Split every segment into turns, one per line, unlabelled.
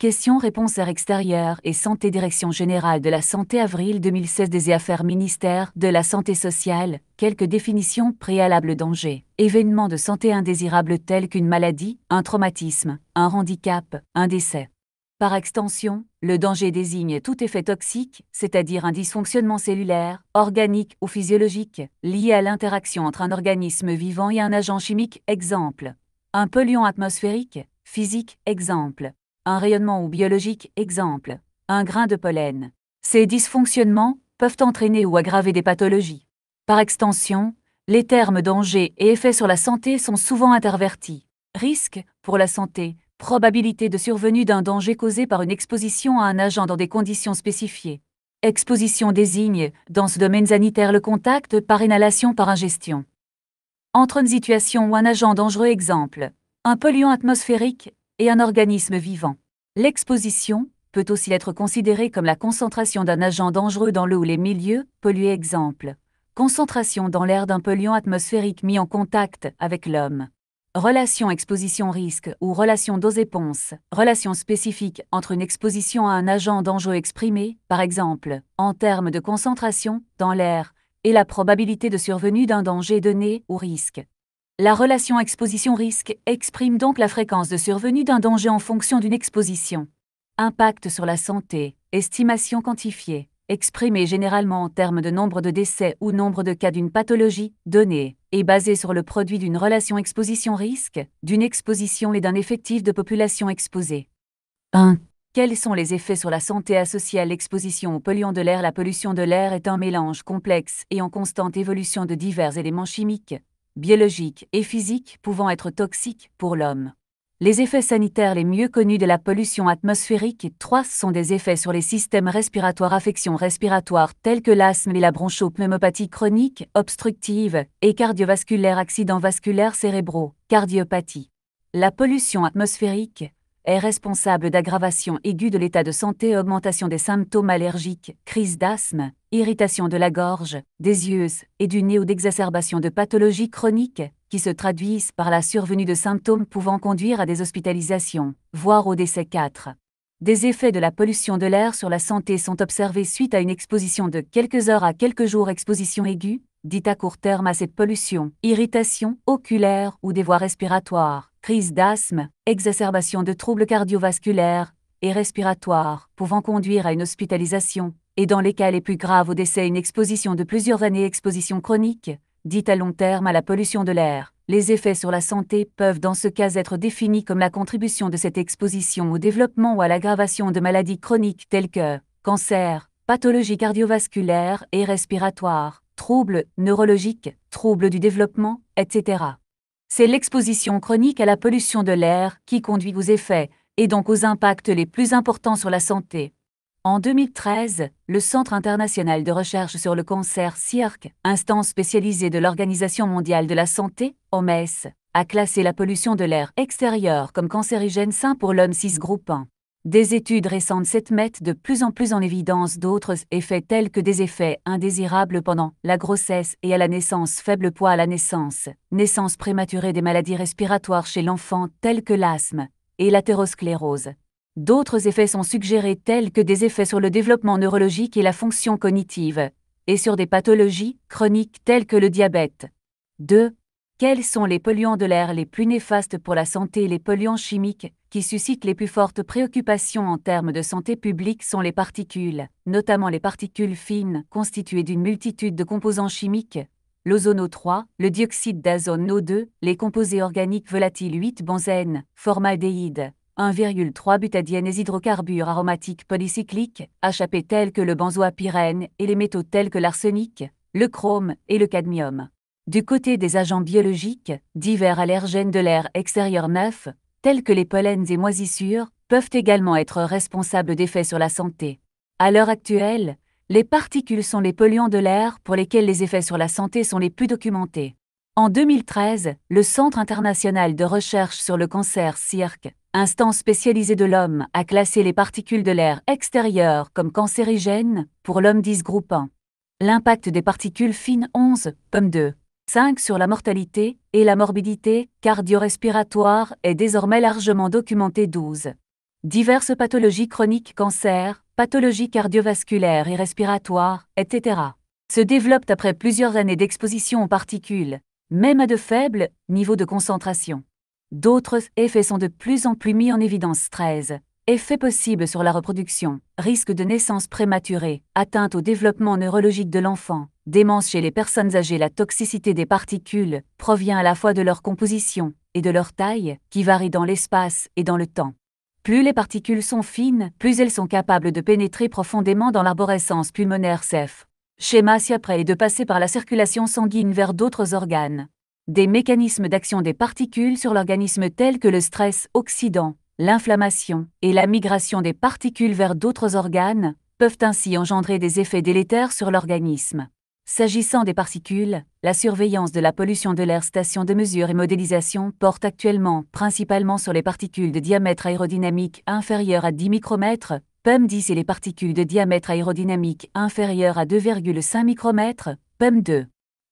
Question-réponse Air extérieur et santé Direction générale de la santé avril 2016 des affaires ministère de la santé sociale, quelques définitions préalables danger. Événements de santé indésirables tels qu'une maladie, un traumatisme, un handicap, un décès. Par extension, le danger désigne tout effet toxique, c'est-à-dire un dysfonctionnement cellulaire, organique ou physiologique, lié à l'interaction entre un organisme vivant et un agent chimique, exemple. Un polluant atmosphérique, physique, exemple un rayonnement ou biologique, exemple, un grain de pollen. Ces dysfonctionnements peuvent entraîner ou aggraver des pathologies. Par extension, les termes danger et effet » sur la santé sont souvent intervertis. Risque, pour la santé, probabilité de survenue d'un danger causé par une exposition à un agent dans des conditions spécifiées. Exposition désigne, dans ce domaine sanitaire, le contact par inhalation par ingestion. Entre une situation ou un agent dangereux exemple, un polluant atmosphérique, et un organisme vivant. L'exposition peut aussi être considérée comme la concentration d'un agent dangereux dans l'eau ou les milieux pollués exemple. Concentration dans l'air d'un polluant atmosphérique mis en contact avec l'homme. Relation exposition-risque ou relation dose-éponse, relation spécifique entre une exposition à un agent dangereux exprimé, par exemple, en termes de concentration, dans l'air, et la probabilité de survenue d'un danger donné ou risque. La relation exposition-risque exprime donc la fréquence de survenue d'un danger en fonction d'une exposition. Impact sur la santé, estimation quantifiée, exprimée généralement en termes de nombre de décès ou nombre de cas d'une pathologie donnée, et basée sur le produit d'une relation exposition-risque, d'une exposition et d'un effectif de population exposée. 1. Quels sont les effets sur la santé associés à l'exposition aux polluants de l'air La pollution de l'air est un mélange complexe et en constante évolution de divers éléments chimiques, biologiques et physiques pouvant être toxiques pour l'homme. Les effets sanitaires les mieux connus de la pollution atmosphérique 3 sont des effets sur les systèmes respiratoires, affections respiratoires telles que l'asthme et la bronchopneumopathie chronique, obstructive et cardiovasculaire, accidents vasculaires cérébraux, cardiopathie. La pollution atmosphérique, est responsable d'aggravation aiguë de l'état de santé, augmentation des symptômes allergiques, crise d'asthme, irritation de la gorge, des yeux et du nez ou d'exacerbation de pathologies chroniques, qui se traduisent par la survenue de symptômes pouvant conduire à des hospitalisations, voire au décès 4. Des effets de la pollution de l'air sur la santé sont observés suite à une exposition de quelques heures à quelques jours exposition aiguë, Dit à court terme à cette pollution, irritation oculaire ou des voies respiratoires, crise d'asthme, exacerbation de troubles cardiovasculaires et respiratoires, pouvant conduire à une hospitalisation, et dans les cas les plus graves au décès une exposition de plusieurs années exposition chronique, dite à long terme à la pollution de l'air. Les effets sur la santé peuvent dans ce cas être définis comme la contribution de cette exposition au développement ou à l'aggravation de maladies chroniques telles que cancer, pathologies cardiovasculaires et respiratoires, troubles neurologiques, troubles du développement, etc. C'est l'exposition chronique à la pollution de l'air qui conduit aux effets, et donc aux impacts les plus importants sur la santé. En 2013, le Centre international de recherche sur le cancer CIRC, instance spécialisée de l'Organisation mondiale de la santé, OMS, e a classé la pollution de l'air extérieur comme cancérigène sain pour l'homme 6 groupe 1. Des études récentes mettent de plus en plus en évidence d'autres effets tels que des effets indésirables pendant la grossesse et à la naissance, faible poids à la naissance, naissance prématurée des maladies respiratoires chez l'enfant tels que l'asthme et l'athérosclérose. D'autres effets sont suggérés tels que des effets sur le développement neurologique et la fonction cognitive, et sur des pathologies chroniques telles que le diabète. 2. Quels sont les polluants de l'air les plus néfastes pour la santé Les polluants chimiques, qui suscitent les plus fortes préoccupations en termes de santé publique, sont les particules, notamment les particules fines, constituées d'une multitude de composants chimiques, l'ozone o 3, le dioxyde d'azone o 2 les composés organiques volatiles 8 benzène, formaldéhyde, 1,3 butadiène et hydrocarbures aromatiques polycycliques, HAP tels que le benzoapyrène et les métaux tels que l'arsenic, le chrome et le cadmium. Du côté des agents biologiques, divers allergènes de l'air extérieur neuf, tels que les pollens et moisissures, peuvent également être responsables d'effets sur la santé. À l'heure actuelle, les particules sont les polluants de l'air pour lesquels les effets sur la santé sont les plus documentés. En 2013, le Centre international de recherche sur le cancer CIRC, instance spécialisée de l'homme, a classé les particules de l'air extérieur comme cancérigènes pour l'homme 10 groupe 1. L'impact des particules fines 11, pomme 2. 5 sur la mortalité et la morbidité cardio-respiratoire est désormais largement documenté. 12. Diverses pathologies chroniques, cancers, pathologies cardiovasculaires et respiratoires, etc. se développent après plusieurs années d'exposition aux particules, même à de faibles niveaux de concentration. D'autres effets sont de plus en plus mis en évidence 13. Effets possibles sur la reproduction, risque de naissance prématurée, atteinte au développement neurologique de l'enfant, démence chez les personnes âgées la toxicité des particules provient à la fois de leur composition et de leur taille, qui varient dans l'espace et dans le temps. Plus les particules sont fines, plus elles sont capables de pénétrer profondément dans l'arborescence pulmonaire CEF, schéma après et de passer par la circulation sanguine vers d'autres organes. Des mécanismes d'action des particules sur l'organisme tels que le stress oxydant, l'inflammation et la migration des particules vers d'autres organes peuvent ainsi engendrer des effets délétères sur l'organisme. S'agissant des particules, la surveillance de la pollution de l'air station de mesure et modélisation porte actuellement principalement sur les particules de diamètre aérodynamique inférieur à 10 micromètres, PEM10 et les particules de diamètre aérodynamique inférieur à 2,5 micromètres, PEM2.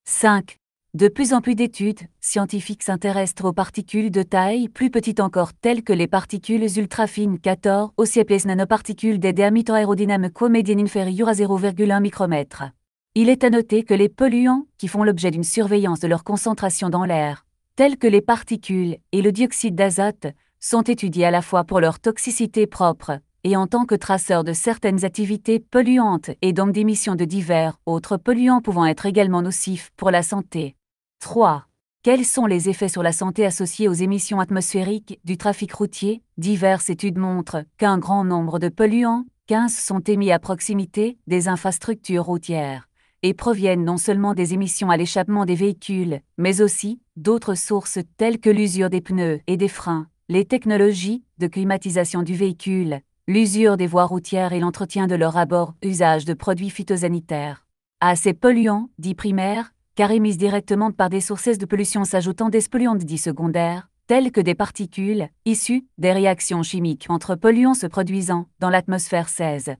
5. De plus en plus d'études scientifiques s'intéressent aux particules de taille plus petite encore telles que les particules ultra ultrafines 14 aussi CPS nanoparticules des diamètres aérodynamiques médian inférieur à 0,1 micromètre. Il est à noter que les polluants, qui font l'objet d'une surveillance de leur concentration dans l'air, tels que les particules et le dioxyde d'azote, sont étudiés à la fois pour leur toxicité propre et en tant que traceurs de certaines activités polluantes et donc d'émissions de divers autres polluants pouvant être également nocifs pour la santé. 3. Quels sont les effets sur la santé associés aux émissions atmosphériques du trafic routier Diverses études montrent qu'un grand nombre de polluants, 15 sont émis à proximité des infrastructures routières et proviennent non seulement des émissions à l'échappement des véhicules, mais aussi d'autres sources telles que l'usure des pneus et des freins, les technologies de climatisation du véhicule, l'usure des voies routières et l'entretien de leur abord, usage de produits phytosanitaires. À ces polluants, dits primaires, car émises directement par des sources de pollution s'ajoutant des polluants dits secondaires, tels que des particules, issues des réactions chimiques entre polluants se produisant dans l'atmosphère 16.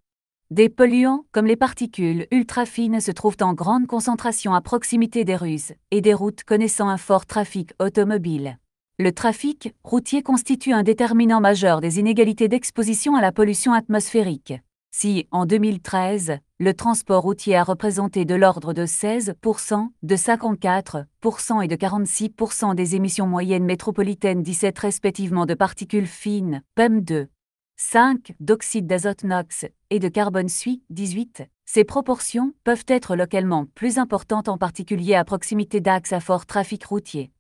Des polluants, comme les particules ultra-fines se trouvent en grande concentration à proximité des rues et des routes connaissant un fort trafic automobile. Le trafic routier constitue un déterminant majeur des inégalités d'exposition à la pollution atmosphérique. Si, en 2013, le transport routier a représenté de l'ordre de 16%, de 54% et de 46% des émissions moyennes métropolitaines 17 respectivement de particules fines, PEM2, 5 d'oxyde d'azote NOx et de carbone SUI 18. Ces proportions peuvent être localement plus importantes en particulier à proximité d'axes à fort trafic routier.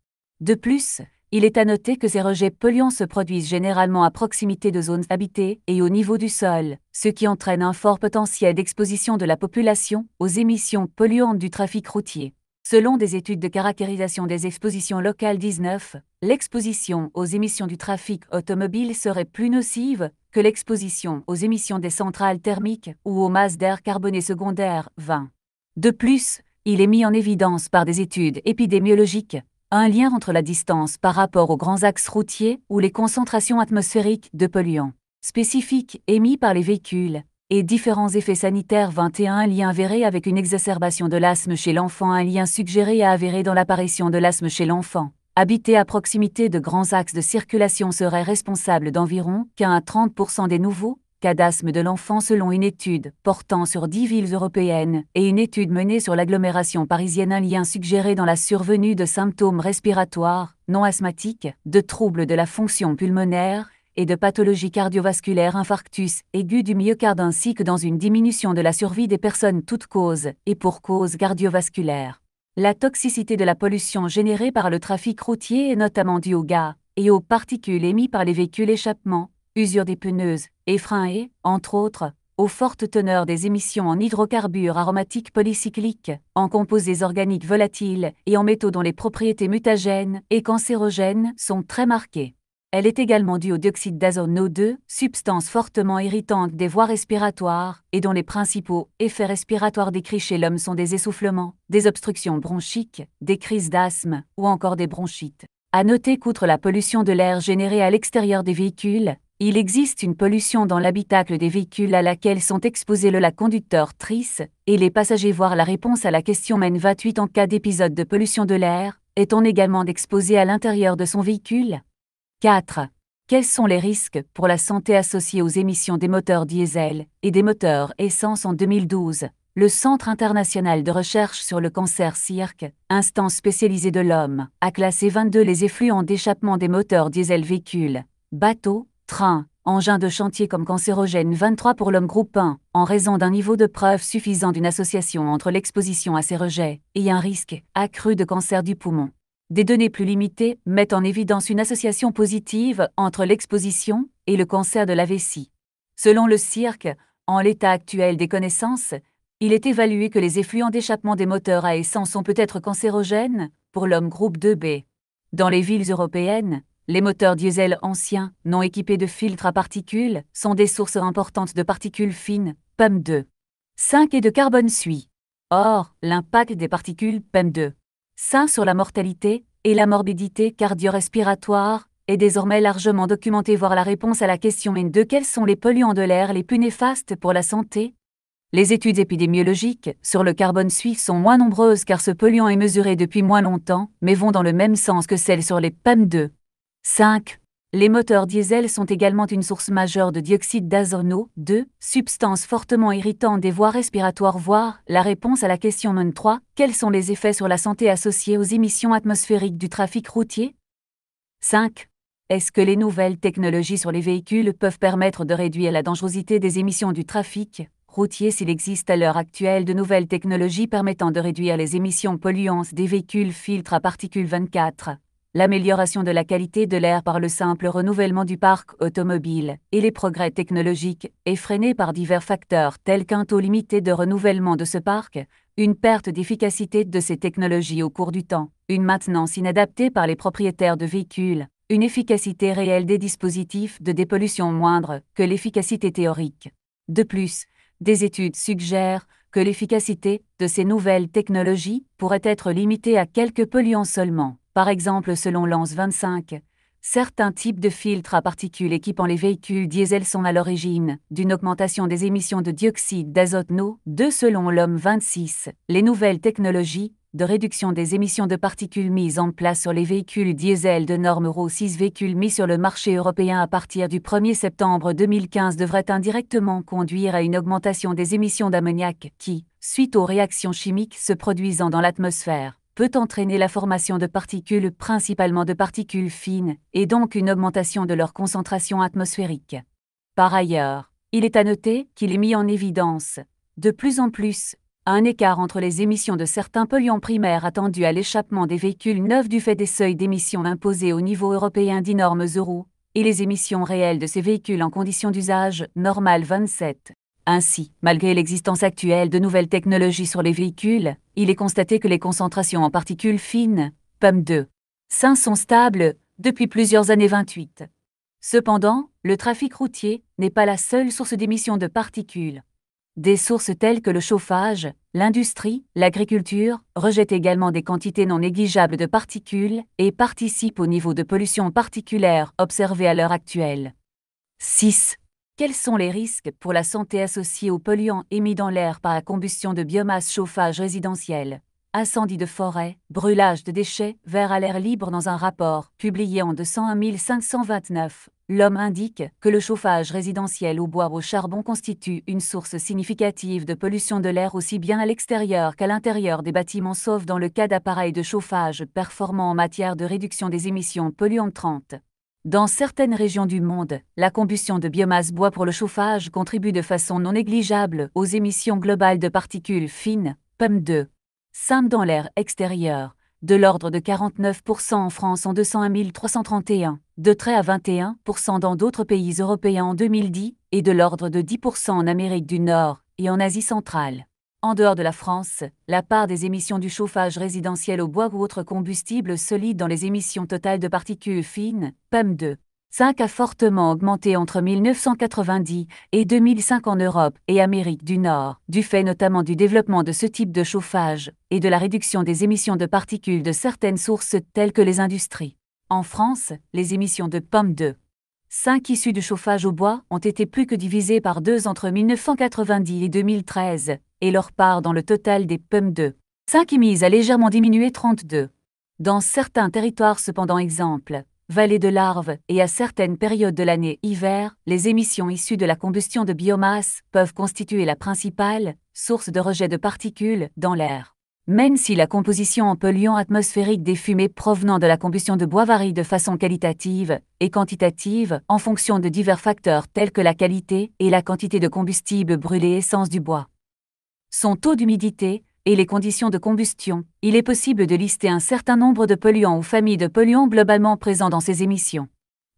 De plus, il est à noter que ces rejets polluants se produisent généralement à proximité de zones habitées et au niveau du sol, ce qui entraîne un fort potentiel d'exposition de la population aux émissions polluantes du trafic routier. Selon des études de caractérisation des expositions locales 19, l'exposition aux émissions du trafic automobile serait plus nocive que l'exposition aux émissions des centrales thermiques ou aux masses d'air carboné secondaire 20. De plus, il est mis en évidence par des études épidémiologiques un lien entre la distance par rapport aux grands axes routiers ou les concentrations atmosphériques de polluants spécifiques émis par les véhicules et différents effets sanitaires 21 un lien avéré avec une exacerbation de l'asthme chez l'enfant un lien suggéré à avérer dans l'apparition de l'asthme chez l'enfant habiter à proximité de grands axes de circulation serait responsable d'environ 15 à 30 des nouveaux cas d'asthme de l'enfant selon une étude portant sur 10 villes européennes et une étude menée sur l'agglomération parisienne. Un lien suggéré dans la survenue de symptômes respiratoires non asthmatiques, de troubles de la fonction pulmonaire et de pathologies cardiovasculaires, infarctus aigu du myocarde ainsi que dans une diminution de la survie des personnes toutes causes et pour cause cardiovasculaire. La toxicité de la pollution générée par le trafic routier est notamment due au gaz et aux particules émis par les véhicules échappement, usure des pneus et freins et, entre autres, aux fortes teneurs des émissions en hydrocarbures aromatiques polycycliques, en composés organiques volatiles et en métaux dont les propriétés mutagènes et cancérogènes sont très marquées. Elle est également due au dioxyde d'azone O2, substance fortement irritante des voies respiratoires, et dont les principaux effets respiratoires décrits chez l'homme sont des essoufflements, des obstructions bronchiques, des crises d'asthme, ou encore des bronchites. À noter qu'outre la pollution de l'air générée à l'extérieur des véhicules, il existe une pollution dans l'habitacle des véhicules à laquelle sont exposés le lac conducteur trice et les passagers voire la réponse à la question mène 28 en cas d'épisode de pollution de l'air, est-on également exposé à l'intérieur de son véhicule 4. Quels sont les risques pour la santé associés aux émissions des moteurs diesel et des moteurs essence en 2012 Le Centre international de recherche sur le cancer CIRC, instance spécialisée de l'homme, a classé 22 les effluents d'échappement des moteurs diesel véhicules, bateaux, trains, engins de chantier comme cancérogènes 23 pour l'homme groupe 1, en raison d'un niveau de preuve suffisant d'une association entre l'exposition à ces rejets et un risque accru de cancer du poumon des données plus limitées mettent en évidence une association positive entre l'exposition et le cancer de la vessie. Selon le cirque, en l'état actuel des connaissances, il est évalué que les effluents d'échappement des moteurs à essence sont peut-être cancérogènes pour l'homme groupe 2B. Dans les villes européennes, les moteurs diesel anciens, non équipés de filtres à particules, sont des sources importantes de particules fines, PEM2. 5 et de carbone suie. Or, l'impact des particules PEM2 5 sur la mortalité et la morbidité cardiorespiratoire est désormais largement documenté voir la réponse à la question de quels sont les polluants de l'air les plus néfastes pour la santé Les études épidémiologiques sur le carbone suif sont moins nombreuses car ce polluant est mesuré depuis moins longtemps, mais vont dans le même sens que celles sur les PAM2. 5. Les moteurs diesel sont également une source majeure de dioxyde d'azono, 2, substance fortement irritante des voies respiratoires, voire la réponse à la question 3, quels sont les effets sur la santé associés aux émissions atmosphériques du trafic routier 5. Est-ce que les nouvelles technologies sur les véhicules peuvent permettre de réduire la dangerosité des émissions du trafic routier s'il existe à l'heure actuelle de nouvelles technologies permettant de réduire les émissions polluantes des véhicules filtres à particules 24 l'amélioration de la qualité de l'air par le simple renouvellement du parc automobile, et les progrès technologiques, effrénés par divers facteurs tels qu'un taux limité de renouvellement de ce parc, une perte d'efficacité de ces technologies au cours du temps, une maintenance inadaptée par les propriétaires de véhicules, une efficacité réelle des dispositifs de dépollution moindre que l'efficacité théorique. De plus, des études suggèrent que l'efficacité de ces nouvelles technologies pourrait être limitée à quelques polluants seulement. Par exemple, selon l'ANSE 25, certains types de filtres à particules équipant les véhicules diesel sont à l'origine d'une augmentation des émissions de dioxyde d'azote NO2 selon l'homme 26. Les nouvelles technologies de réduction des émissions de particules mises en place sur les véhicules diesel de norme Euro 6 véhicules mis sur le marché européen à partir du 1er septembre 2015 devraient indirectement conduire à une augmentation des émissions d'ammoniac qui, suite aux réactions chimiques se produisant dans l'atmosphère, peut entraîner la formation de particules, principalement de particules fines, et donc une augmentation de leur concentration atmosphérique. Par ailleurs, il est à noter qu'il est mis en évidence, de plus en plus, un écart entre les émissions de certains polluants primaires attendus à l'échappement des véhicules neufs du fait des seuils d'émissions imposés au niveau européen normes euros, et les émissions réelles de ces véhicules en conditions d'usage, normales 27. Ainsi, malgré l'existence actuelle de nouvelles technologies sur les véhicules, il est constaté que les concentrations en particules fines, PAM2, sont stables depuis plusieurs années 28. Cependant, le trafic routier n'est pas la seule source d'émissions de particules. Des sources telles que le chauffage, l'industrie, l'agriculture rejettent également des quantités non négligeables de particules et participent au niveau de pollution particulière observé à l'heure actuelle. 6. Quels sont les risques pour la santé associés aux polluants émis dans l'air par la combustion de biomasse chauffage résidentiel Incendie de forêt, brûlage de déchets, verre à l'air libre dans un rapport publié en 201 529. L'homme indique que le chauffage résidentiel au bois au charbon constitue une source significative de pollution de l'air aussi bien à l'extérieur qu'à l'intérieur des bâtiments sauf dans le cas d'appareils de chauffage performants en matière de réduction des émissions polluantes 30. Dans certaines régions du monde, la combustion de biomasse bois pour le chauffage contribue de façon non négligeable aux émissions globales de particules fines, PEM2, 5 dans l'air extérieur, de l'ordre de 49% en France en 201 331, de près à 21% dans d'autres pays européens en 2010, et de l'ordre de 10% en Amérique du Nord et en Asie centrale. En dehors de la France, la part des émissions du chauffage résidentiel au bois ou autres combustibles solides dans les émissions totales de particules fines, pem 25 a fortement augmenté entre 1990 et 2005 en Europe et Amérique du Nord, du fait notamment du développement de ce type de chauffage et de la réduction des émissions de particules de certaines sources telles que les industries. En France, les émissions de pommes 25 issues du chauffage au bois ont été plus que divisées par deux entre 1990 et 2013, et leur part dans le total des pommes de 5 émises a légèrement diminué 32. Dans certains territoires cependant exemple, vallée de larves et à certaines périodes de l'année hiver, les émissions issues de la combustion de biomasse peuvent constituer la principale source de rejet de particules dans l'air. Même si la composition en polluants atmosphériques des fumées provenant de la combustion de bois varie de façon qualitative et quantitative en fonction de divers facteurs tels que la qualité et la quantité de combustible brûlé essence du bois son taux d'humidité et les conditions de combustion, il est possible de lister un certain nombre de polluants ou familles de polluants globalement présents dans ces émissions.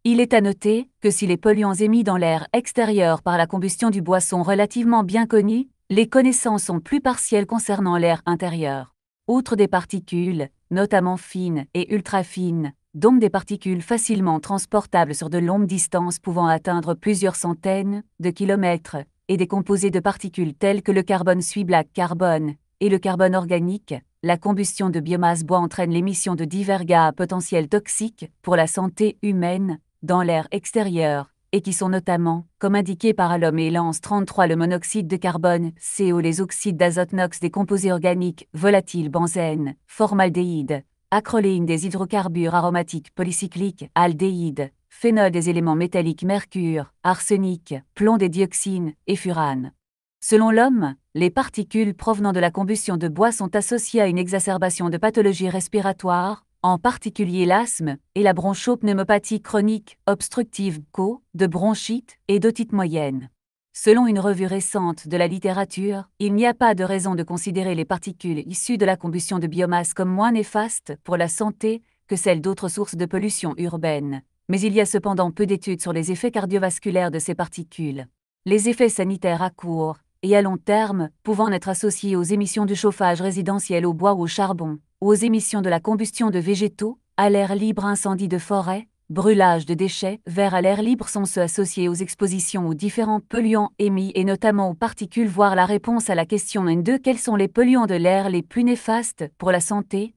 Il est à noter que si les polluants émis dans l'air extérieur par la combustion du bois sont relativement bien connus, les connaissances sont plus partielles concernant l'air intérieur. Outre des particules, notamment fines et ultra-fines, donc des particules facilement transportables sur de longues distances pouvant atteindre plusieurs centaines de kilomètres, et des composés de particules telles que le carbone suie black carbone et le carbone organique. La combustion de biomasse bois entraîne l'émission de divers gaz potentiels toxiques pour la santé humaine dans l'air extérieur et qui sont notamment, comme indiqué par Alom et Lance 33, le monoxyde de carbone, CO, les oxydes d'azote NOx, des composés organiques, volatiles, benzène, formaldéhyde, acroléine des hydrocarbures aromatiques polycycliques, aldéhyde, phénol des éléments métalliques mercure, arsenic, plomb des dioxines et furane. Selon l'homme, les particules provenant de la combustion de bois sont associées à une exacerbation de pathologies respiratoires, en particulier l'asthme et la bronchopneumopathie chronique, obstructive, co, de bronchite et d'otite moyenne. Selon une revue récente de la littérature, il n'y a pas de raison de considérer les particules issues de la combustion de biomasse comme moins néfastes pour la santé que celles d'autres sources de pollution urbaine, mais il y a cependant peu d'études sur les effets cardiovasculaires de ces particules. Les effets sanitaires à court et à long terme pouvant être associés aux émissions du chauffage résidentiel au bois ou au charbon, aux émissions de la combustion de végétaux, à l'air libre incendie de forêt, brûlage de déchets, vers à l'air libre sont ceux associés aux expositions aux différents polluants émis et notamment aux particules. Voir la réponse à la question N2 quels sont les polluants de l'air les plus néfastes pour la santé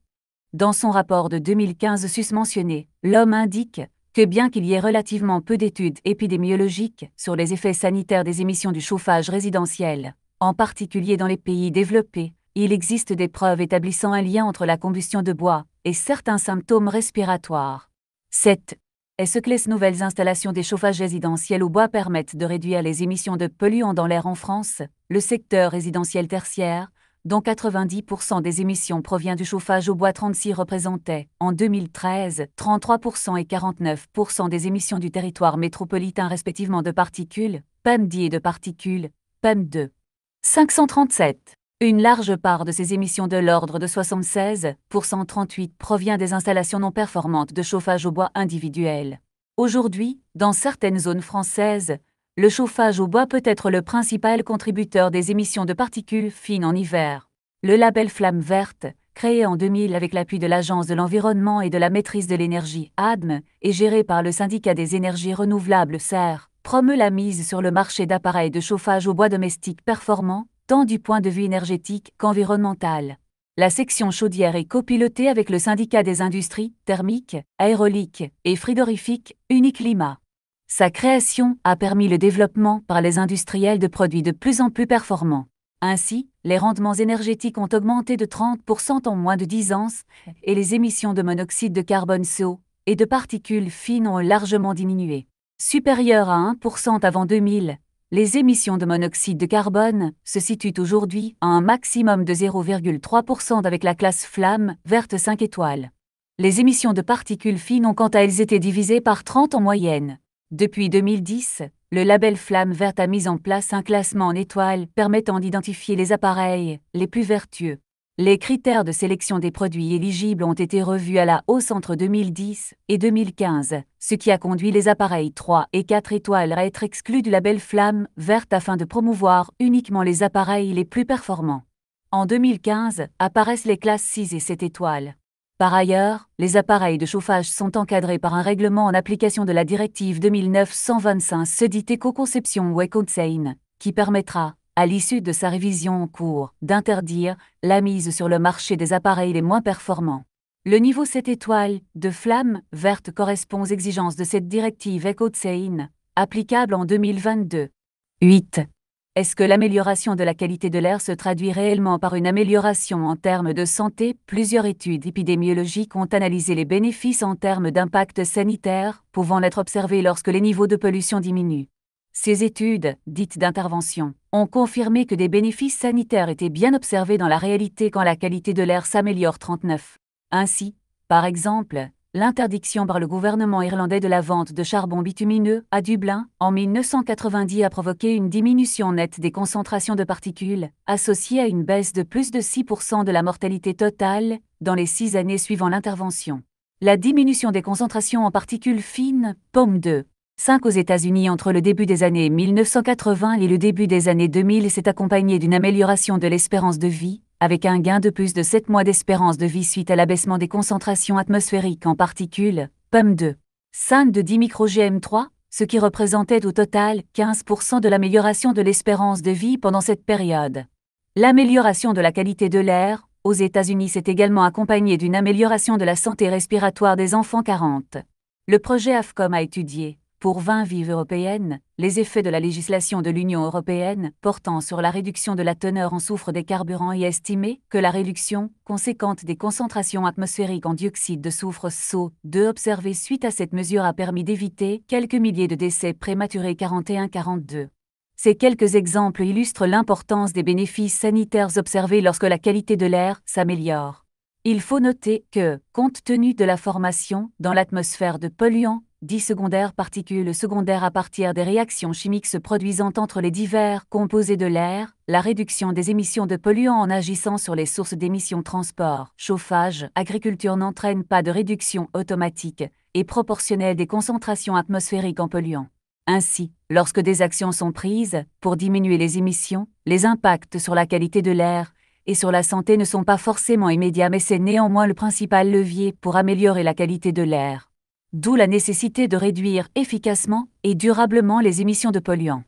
Dans son rapport de 2015 susmentionné, l'homme indique que bien qu'il y ait relativement peu d'études épidémiologiques sur les effets sanitaires des émissions du chauffage résidentiel, en particulier dans les pays développés, il existe des preuves établissant un lien entre la combustion de bois et certains symptômes respiratoires. 7. Est-ce que les nouvelles installations des chauffages résidentiels au bois permettent de réduire les émissions de polluants dans l'air en France Le secteur résidentiel tertiaire, dont 90% des émissions provient du chauffage au bois 36 représentait, en 2013, 33% et 49% des émissions du territoire métropolitain respectivement de particules, PEM 10 et de particules, PEM 2 537. Une large part de ces émissions de l'ordre de 76 provient des installations non performantes de chauffage au bois individuel. Aujourd'hui, dans certaines zones françaises, le chauffage au bois peut être le principal contributeur des émissions de particules fines en hiver. Le label Flamme verte, créé en 2000 avec l'appui de l'Agence de l'environnement et de la maîtrise de l'énergie ADME et géré par le syndicat des énergies renouvelables SER, promeut la mise sur le marché d'appareils de chauffage au bois domestique performants, tant du point de vue énergétique qu'environnemental. La section chaudière est copilotée avec le syndicat des industries thermiques, aéroliques et frigorifiques Uniclimat. Sa création a permis le développement par les industriels de produits de plus en plus performants. Ainsi, les rendements énergétiques ont augmenté de 30% en moins de 10 ans et les émissions de monoxyde de carbone CO et de particules fines ont largement diminué. Supérieures à 1% avant 2000, les émissions de monoxyde de carbone se situent aujourd'hui à un maximum de 0,3% avec la classe flamme verte 5 étoiles. Les émissions de particules fines ont quant à elles été divisées par 30 en moyenne. Depuis 2010, le label Flamme Verte a mis en place un classement en étoiles permettant d'identifier les appareils les plus vertueux. Les critères de sélection des produits éligibles ont été revus à la hausse entre 2010 et 2015, ce qui a conduit les appareils 3 et 4 étoiles à être exclus du label Flamme Verte afin de promouvoir uniquement les appareils les plus performants. En 2015, apparaissent les classes 6 et 7 étoiles. Par ailleurs, les appareils de chauffage sont encadrés par un règlement en application de la directive 2925 dit éco-conception ou qui permettra, à l'issue de sa révision en cours, d'interdire la mise sur le marché des appareils les moins performants. Le niveau 7 étoiles de flamme verte correspond aux exigences de cette directive Ecodesign, applicable en 2022. 8. Est-ce que l'amélioration de la qualité de l'air se traduit réellement par une amélioration en termes de santé Plusieurs études épidémiologiques ont analysé les bénéfices en termes d'impact sanitaire pouvant être observés lorsque les niveaux de pollution diminuent. Ces études, dites d'intervention, ont confirmé que des bénéfices sanitaires étaient bien observés dans la réalité quand la qualité de l'air s'améliore 39. Ainsi, par exemple, L'interdiction par le gouvernement irlandais de la vente de charbon bitumineux à Dublin en 1990 a provoqué une diminution nette des concentrations de particules, associée à une baisse de plus de 6% de la mortalité totale dans les six années suivant l'intervention. La diminution des concentrations en particules fines, pomme 2, 5 aux États-Unis entre le début des années 1980 et le début des années 2000 s'est accompagnée d'une amélioration de l'espérance de vie, avec un gain de plus de 7 mois d'espérance de vie suite à l'abaissement des concentrations atmosphériques en particules, POM 2. de 10 micro-GM3, ce qui représentait au total 15% de l'amélioration de l'espérance de vie pendant cette période. L'amélioration de la qualité de l'air aux États-Unis s'est également accompagnée d'une amélioration de la santé respiratoire des enfants 40. Le projet AFCOM a étudié pour 20 vives européennes, les effets de la législation de l'Union européenne portant sur la réduction de la teneur en soufre des carburants est estimé que la réduction conséquente des concentrations atmosphériques en dioxyde de soufre SO2 observée suite à cette mesure a permis d'éviter quelques milliers de décès prématurés 41-42. Ces quelques exemples illustrent l'importance des bénéfices sanitaires observés lorsque la qualité de l'air s'améliore. Il faut noter que, compte tenu de la formation dans l'atmosphère de polluants 10 secondaires particules secondaires à partir des réactions chimiques se produisant entre les divers composés de l'air, la réduction des émissions de polluants en agissant sur les sources d'émissions transport, chauffage, agriculture n'entraîne pas de réduction automatique et proportionnelle des concentrations atmosphériques en polluants. Ainsi, lorsque des actions sont prises pour diminuer les émissions, les impacts sur la qualité de l'air et sur la santé ne sont pas forcément immédiats mais c'est néanmoins le principal levier pour améliorer la qualité de l'air d'où la nécessité de réduire efficacement et durablement les émissions de polluants.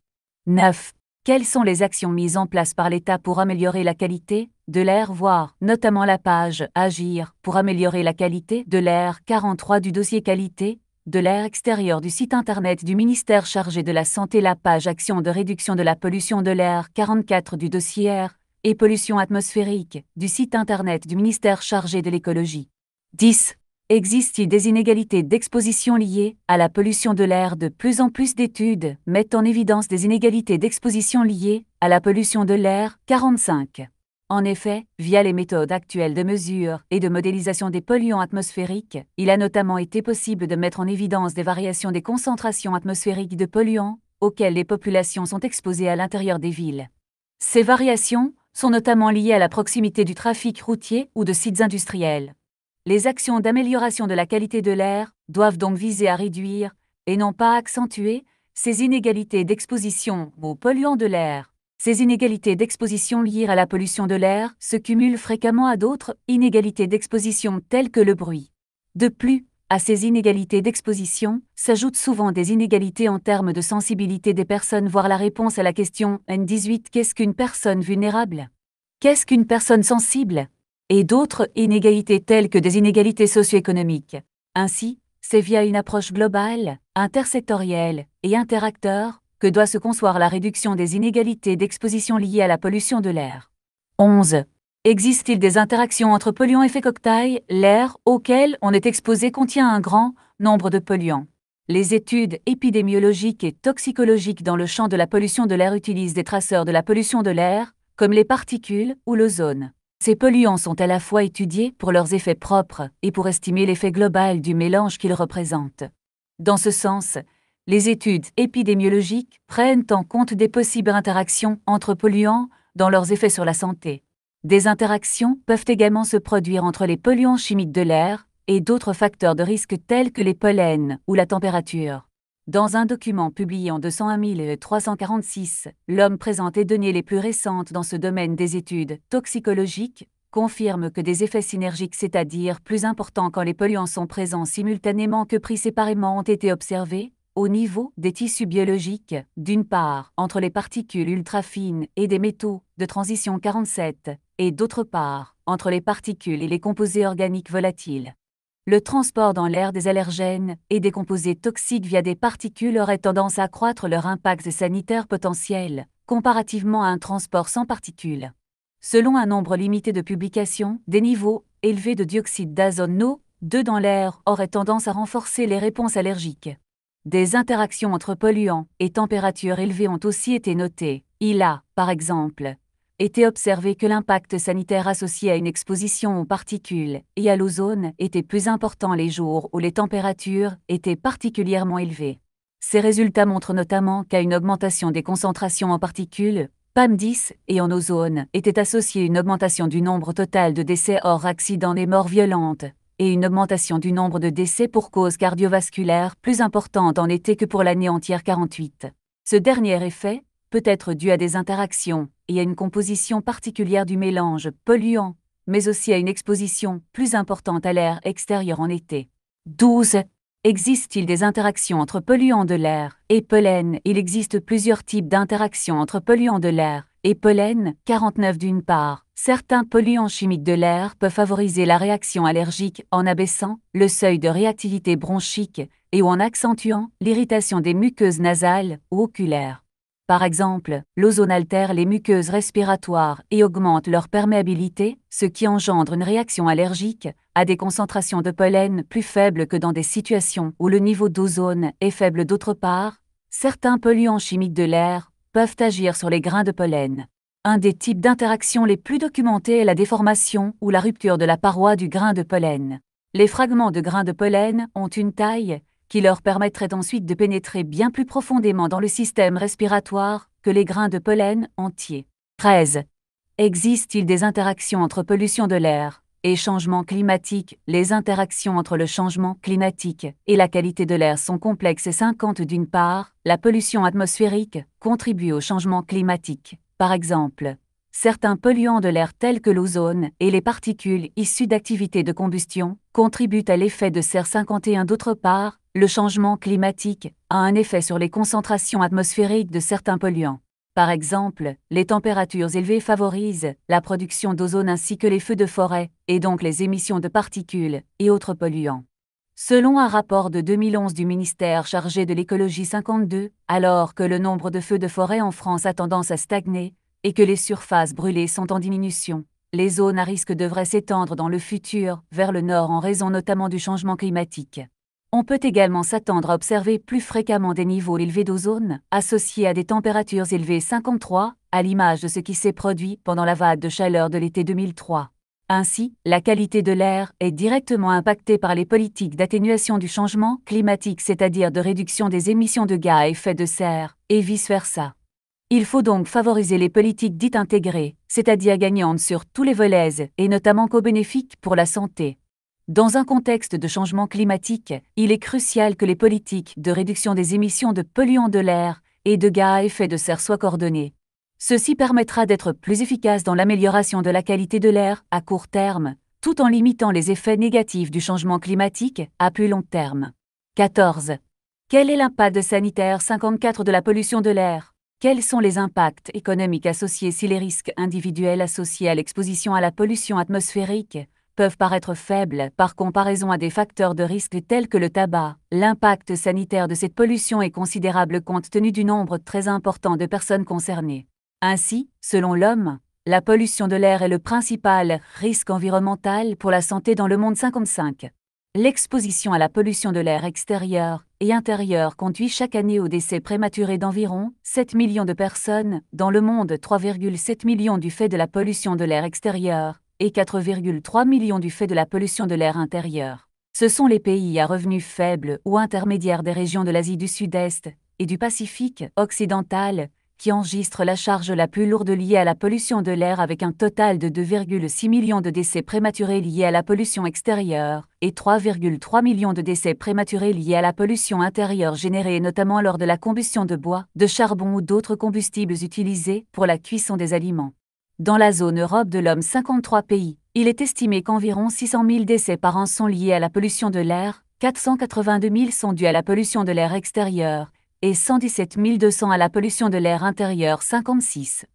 9. Quelles sont les actions mises en place par l'État pour améliorer la qualité de l'air, voire notamment la page Agir pour améliorer la qualité de l'air 43 du dossier qualité de l'air extérieur du site internet du ministère chargé de la Santé, la page Action de réduction de la pollution de l'air 44 du dossier air et pollution atmosphérique du site internet du ministère chargé de l'écologie. 10. Existe-t-il des inégalités d'exposition liées à la pollution de l'air De plus en plus d'études mettent en évidence des inégalités d'exposition liées à la pollution de l'air 45. En effet, via les méthodes actuelles de mesure et de modélisation des polluants atmosphériques, il a notamment été possible de mettre en évidence des variations des concentrations atmosphériques de polluants auxquelles les populations sont exposées à l'intérieur des villes. Ces variations sont notamment liées à la proximité du trafic routier ou de sites industriels. Les actions d'amélioration de la qualité de l'air doivent donc viser à réduire, et non pas accentuer, ces inégalités d'exposition aux polluants de l'air. Ces inégalités d'exposition liées à la pollution de l'air se cumulent fréquemment à d'autres inégalités d'exposition telles que le bruit. De plus, à ces inégalités d'exposition s'ajoutent souvent des inégalités en termes de sensibilité des personnes, voire la réponse à la question N18 Qu'est-ce qu'une personne vulnérable Qu'est-ce qu'une personne sensible et d'autres inégalités telles que des inégalités socio-économiques. Ainsi, c'est via une approche globale, intersectorielle et interacteur que doit se concevoir la réduction des inégalités d'exposition liées à la pollution de l'air. 11. Existe-t-il des interactions entre polluants faits cocktails L'air auquel on est exposé contient un grand nombre de polluants. Les études épidémiologiques et toxicologiques dans le champ de la pollution de l'air utilisent des traceurs de la pollution de l'air, comme les particules ou l'ozone. Ces polluants sont à la fois étudiés pour leurs effets propres et pour estimer l'effet global du mélange qu'ils représentent. Dans ce sens, les études épidémiologiques prennent en compte des possibles interactions entre polluants dans leurs effets sur la santé. Des interactions peuvent également se produire entre les polluants chimiques de l'air et d'autres facteurs de risque tels que les pollens ou la température. Dans un document publié en 201 346, l'homme présente et données les plus récentes dans ce domaine des études toxicologiques, confirme que des effets synergiques, c'est-à-dire plus importants quand les polluants sont présents simultanément que pris séparément, ont été observés, au niveau des tissus biologiques, d'une part, entre les particules ultra-fines et des métaux, de transition 47, et d'autre part, entre les particules et les composés organiques volatiles le transport dans l'air des allergènes et des composés toxiques via des particules aurait tendance à accroître leur impact sanitaire potentiel, comparativement à un transport sans particules. Selon un nombre limité de publications, des niveaux élevés de dioxyde d'azote NO2 dans l'air auraient tendance à renforcer les réponses allergiques. Des interactions entre polluants et températures élevées ont aussi été notées. Il a, par exemple, était observé que l'impact sanitaire associé à une exposition aux particules et à l'ozone était plus important les jours où les températures étaient particulièrement élevées. Ces résultats montrent notamment qu'à une augmentation des concentrations en particules, PAM10 et en ozone était associée une augmentation du nombre total de décès hors accident et morts violentes, et une augmentation du nombre de décès pour cause cardiovasculaire plus importante en été que pour l'année entière 48. Ce dernier effet, peut être dû à des interactions et à une composition particulière du mélange polluant, mais aussi à une exposition plus importante à l'air extérieur en été. 12. Existe-t-il des interactions entre polluants de l'air et pollen Il existe plusieurs types d'interactions entre polluants de l'air et pollen, 49 d'une part. Certains polluants chimiques de l'air peuvent favoriser la réaction allergique en abaissant le seuil de réactivité bronchique et ou en accentuant l'irritation des muqueuses nasales ou oculaires. Par exemple, l'ozone altère les muqueuses respiratoires et augmente leur perméabilité, ce qui engendre une réaction allergique, à des concentrations de pollen plus faibles que dans des situations où le niveau d'ozone est faible. D'autre part, certains polluants chimiques de l'air peuvent agir sur les grains de pollen. Un des types d'interactions les plus documentés est la déformation ou la rupture de la paroi du grain de pollen. Les fragments de grains de pollen ont une taille qui leur permettrait ensuite de pénétrer bien plus profondément dans le système respiratoire que les grains de pollen entiers. 13. Existe-t-il des interactions entre pollution de l'air et changement climatique Les interactions entre le changement climatique et la qualité de l'air sont complexes et 50 d'une part, la pollution atmosphérique contribue au changement climatique. Par exemple, certains polluants de l'air tels que l'ozone et les particules issues d'activités de combustion contribuent à l'effet de serre 51 d'autre part, le changement climatique a un effet sur les concentrations atmosphériques de certains polluants. Par exemple, les températures élevées favorisent la production d'ozone ainsi que les feux de forêt, et donc les émissions de particules et autres polluants. Selon un rapport de 2011 du ministère chargé de l'écologie 52, alors que le nombre de feux de forêt en France a tendance à stagner et que les surfaces brûlées sont en diminution, les zones à risque devraient s'étendre dans le futur vers le nord en raison notamment du changement climatique on peut également s'attendre à observer plus fréquemment des niveaux élevés d'ozone, associés à des températures élevées 53, à l'image de ce qui s'est produit pendant la vague de chaleur de l'été 2003. Ainsi, la qualité de l'air est directement impactée par les politiques d'atténuation du changement climatique, c'est-à-dire de réduction des émissions de gaz à effet de serre, et vice-versa. Il faut donc favoriser les politiques dites intégrées, c'est-à-dire gagnantes sur tous les volets et notamment co-bénéfiques pour la santé. Dans un contexte de changement climatique, il est crucial que les politiques de réduction des émissions de polluants de l'air et de gaz à effet de serre soient coordonnées. Ceci permettra d'être plus efficace dans l'amélioration de la qualité de l'air à court terme, tout en limitant les effets négatifs du changement climatique à plus long terme. 14. Quel est l'impact sanitaire 54 de la pollution de l'air quels sont les impacts économiques associés si les risques individuels associés à l'exposition à la pollution atmosphérique, peuvent paraître faibles par comparaison à des facteurs de risque tels que le tabac. L'impact sanitaire de cette pollution est considérable compte tenu du nombre très important de personnes concernées. Ainsi, selon l'homme, la pollution de l'air est le principal risque environnemental pour la santé dans le monde 55. L'exposition à la pollution de l'air extérieur et intérieur conduit chaque année au décès prématuré d'environ 7 millions de personnes dans le monde, 3,7 millions du fait de la pollution de l'air extérieur, et 4,3 millions du fait de la pollution de l'air intérieur. Ce sont les pays à revenus faibles ou intermédiaires des régions de l'Asie du Sud-Est et du Pacifique occidental qui enregistrent la charge la plus lourde liée à la pollution de l'air avec un total de 2,6 millions de décès prématurés liés à la pollution extérieure et 3,3 millions de décès prématurés liés à la pollution intérieure générée notamment lors de la combustion de bois, de charbon ou d'autres combustibles utilisés pour la cuisson des aliments. Dans la zone Europe de l'homme 53 pays, il est estimé qu'environ 600 000 décès par an sont liés à la pollution de l'air, 482 000 sont dus à la pollution de l'air extérieur et 117 200 à la pollution de l'air intérieur 56.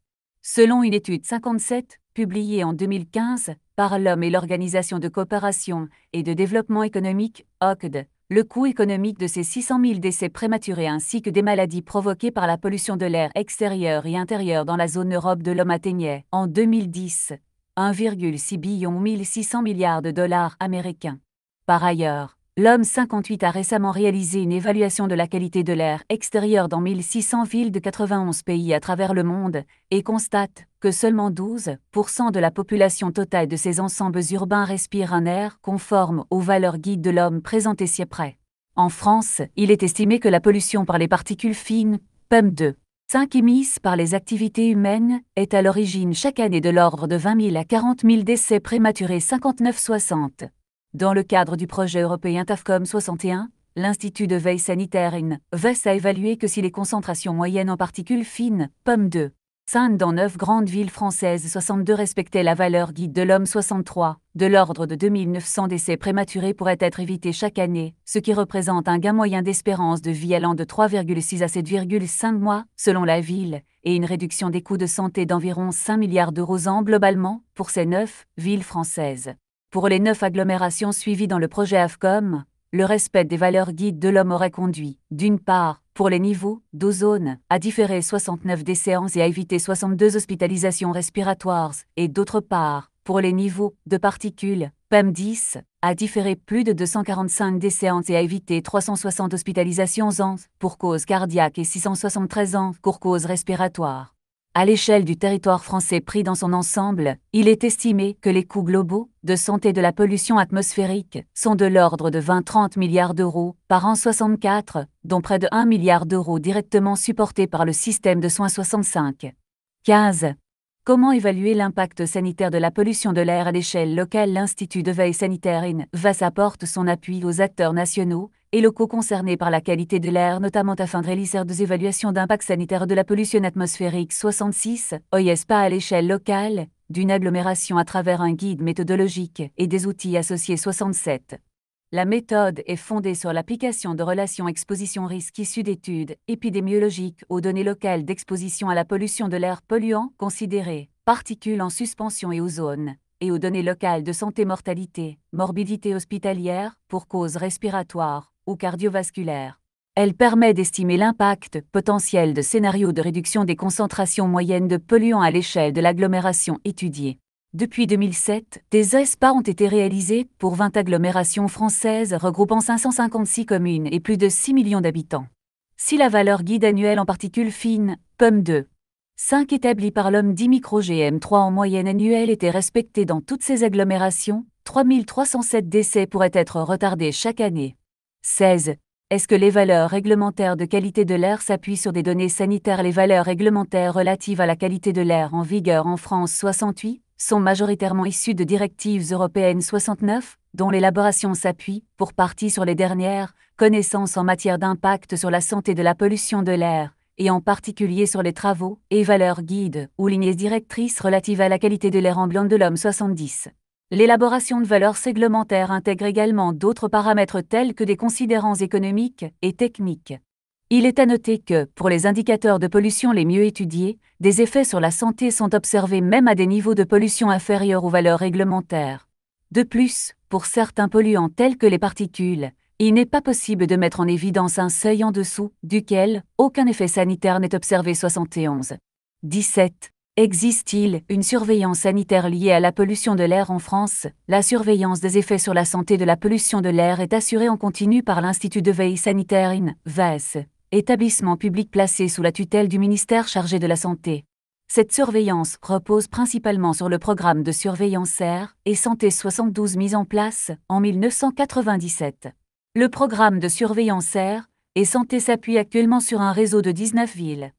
Selon une étude 57, publiée en 2015, par l'Homme et l'Organisation de coopération et de développement économique, OCDE, le coût économique de ces 600 000 décès prématurés ainsi que des maladies provoquées par la pollution de l'air extérieur et intérieur dans la zone Europe de l'homme atteignait, en 2010, 1,6 billion 1600 milliards de dollars américains. Par ailleurs, l'Homme 58 a récemment réalisé une évaluation de la qualité de l'air extérieur dans 1600 villes de 91 pays à travers le monde, et constate que seulement 12% de la population totale de ces ensembles urbains respire un air conforme aux valeurs guides de l'homme présentées ci-après. En France, il est estimé que la pollution par les particules fines, PEM2, 5 émises par les activités humaines, est à l'origine chaque année de l'ordre de 20 000 à 40 000 décès prématurés 59-60. Dans le cadre du projet européen TAFCOM 61, l'Institut de veille sanitaire INVES a évalué que si les concentrations moyennes en particules fines, pommes 2, 5 dans 9 grandes villes françaises 62 respectaient la valeur guide de l'homme 63, de l'ordre de 2900 décès prématurés pourraient être évités chaque année, ce qui représente un gain moyen d'espérance de vie allant de 3,6 à 7,5 mois, selon la ville, et une réduction des coûts de santé d'environ 5 milliards d'euros en globalement, pour ces 9 villes françaises pour les neuf agglomérations suivies dans le projet AFCOM, le respect des valeurs guides de l'homme aurait conduit, d'une part, pour les niveaux d'ozone, à différer 69 décès et à éviter 62 hospitalisations respiratoires, et d'autre part, pour les niveaux de particules, PEM10, à différer plus de 245 décès et à éviter 360 hospitalisations ans pour cause cardiaque et 673 ans pour cause respiratoire. À l'échelle du territoire français pris dans son ensemble, il est estimé que les coûts globaux de santé de la pollution atmosphérique sont de l'ordre de 20-30 milliards d'euros par an 64, dont près de 1 milliard d'euros directement supportés par le système de soins 65. 15. Comment évaluer l'impact sanitaire de la pollution de l'air à l'échelle locale L'Institut de veille sanitaire INVAS apporte son appui aux acteurs nationaux et locaux concernés par la qualité de l'air, notamment afin de réaliser des évaluations d'impact sanitaire de la pollution atmosphérique 66, OISPA à l'échelle locale, d'une agglomération à travers un guide méthodologique et des outils associés 67. La méthode est fondée sur l'application de relations exposition-risque issues d'études épidémiologiques aux données locales d'exposition à la pollution de l'air polluant considérée, particules en suspension et ozone, et aux données locales de santé-mortalité, morbidité hospitalière, pour cause respiratoire ou cardiovasculaire. Elle permet d'estimer l'impact potentiel de scénarios de réduction des concentrations moyennes de polluants à l'échelle de l'agglomération étudiée. Depuis 2007, des ESPA ont été réalisés pour 20 agglomérations françaises regroupant 556 communes et plus de 6 millions d'habitants. Si la valeur guide annuelle en particules fines, PUM 2, 5 établie par l'homme 10 micro-GM 3 en moyenne annuelle était respectée dans toutes ces agglomérations, 3307 décès pourraient être retardés chaque année. 16. Est-ce que les valeurs réglementaires de qualité de l'air s'appuient sur des données sanitaires Les valeurs réglementaires relatives à la qualité de l'air en vigueur en France 68 sont majoritairement issus de directives européennes 69, dont l'élaboration s'appuie, pour partie, sur les dernières, connaissances en matière d'impact sur la santé de la pollution de l'air, et en particulier sur les travaux et valeurs guides ou lignées directrices relatives à la qualité de l'air en blanc de l'homme 70. L'élaboration de valeurs réglementaires intègre également d'autres paramètres tels que des considérants économiques et techniques. Il est à noter que, pour les indicateurs de pollution les mieux étudiés, des effets sur la santé sont observés même à des niveaux de pollution inférieurs aux valeurs réglementaires. De plus, pour certains polluants tels que les particules, il n'est pas possible de mettre en évidence un seuil en dessous duquel aucun effet sanitaire n'est observé 71. 17. Existe-t-il une surveillance sanitaire liée à la pollution de l'air en France La surveillance des effets sur la santé de la pollution de l'air est assurée en continu par l'Institut de veille sanitaire INVAS, établissement public placé sous la tutelle du ministère chargé de la Santé. Cette surveillance repose principalement sur le programme de surveillance Air et Santé 72 mis en place en 1997. Le programme de surveillance Air et Santé s'appuie actuellement sur un réseau de 19 villes.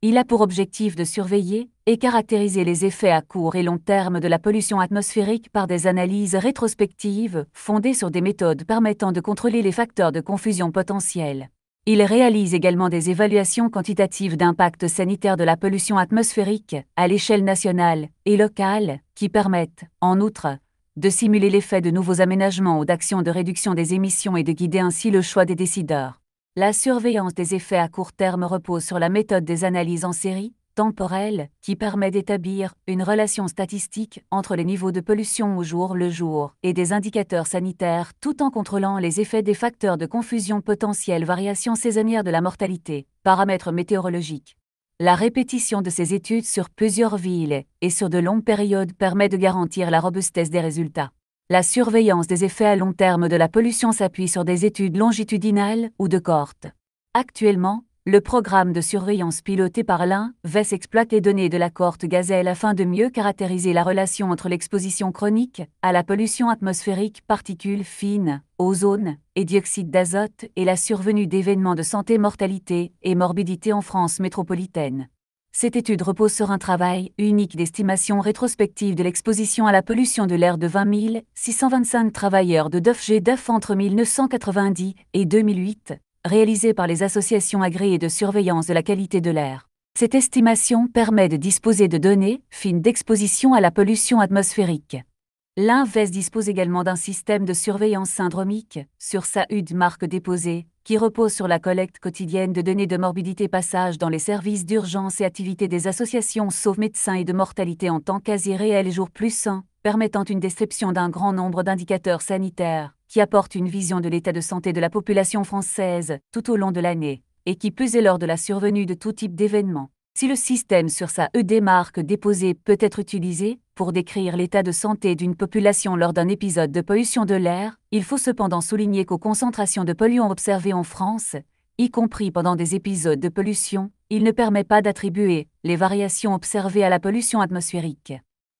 Il a pour objectif de surveiller et caractériser les effets à court et long terme de la pollution atmosphérique par des analyses rétrospectives fondées sur des méthodes permettant de contrôler les facteurs de confusion potentiels. Il réalise également des évaluations quantitatives d'impact sanitaire de la pollution atmosphérique à l'échelle nationale et locale, qui permettent, en outre, de simuler l'effet de nouveaux aménagements ou d'actions de réduction des émissions et de guider ainsi le choix des décideurs. La surveillance des effets à court terme repose sur la méthode des analyses en série, temporelle, qui permet d'établir une relation statistique entre les niveaux de pollution au jour le jour et des indicateurs sanitaires tout en contrôlant les effets des facteurs de confusion potentiels variations saisonnière de la mortalité, paramètres météorologiques. La répétition de ces études sur plusieurs villes et sur de longues périodes permet de garantir la robustesse des résultats. La surveillance des effets à long terme de la pollution s'appuie sur des études longitudinales ou de cohortes. Actuellement, le programme de surveillance piloté par l'un, VES exploite les données de la cohorte gazelle afin de mieux caractériser la relation entre l'exposition chronique à la pollution atmosphérique, particules fines, ozone et dioxyde d'azote et la survenue d'événements de santé, mortalité et morbidité en France métropolitaine. Cette étude repose sur un travail unique d'estimation rétrospective de l'exposition à la pollution de l'air de 20 625 travailleurs de DOFG-DOF entre 1990 et 2008, Réalisée par les associations agréées de surveillance de la qualité de l'air. Cette estimation permet de disposer de données fines d'exposition à la pollution atmosphérique. L'Inves dispose également d'un système de surveillance syndromique, sur sa UD marque déposée, qui repose sur la collecte quotidienne de données de morbidité passage dans les services d'urgence et activités des associations Sauve Médecins et de mortalité en temps quasi réel jour plus sain, permettant une description d'un grand nombre d'indicateurs sanitaires qui apporte une vision de l'état de santé de la population française tout au long de l'année, et qui plus est lors de la survenue de tout type d'événement. Si le système sur sa E marque déposée peut être utilisé pour décrire l'état de santé d'une population lors d'un épisode de pollution de l'air, il faut cependant souligner qu'aux concentrations de polluants observées en France, y compris pendant des épisodes de pollution, il ne permet pas d'attribuer les variations observées à la pollution atmosphérique.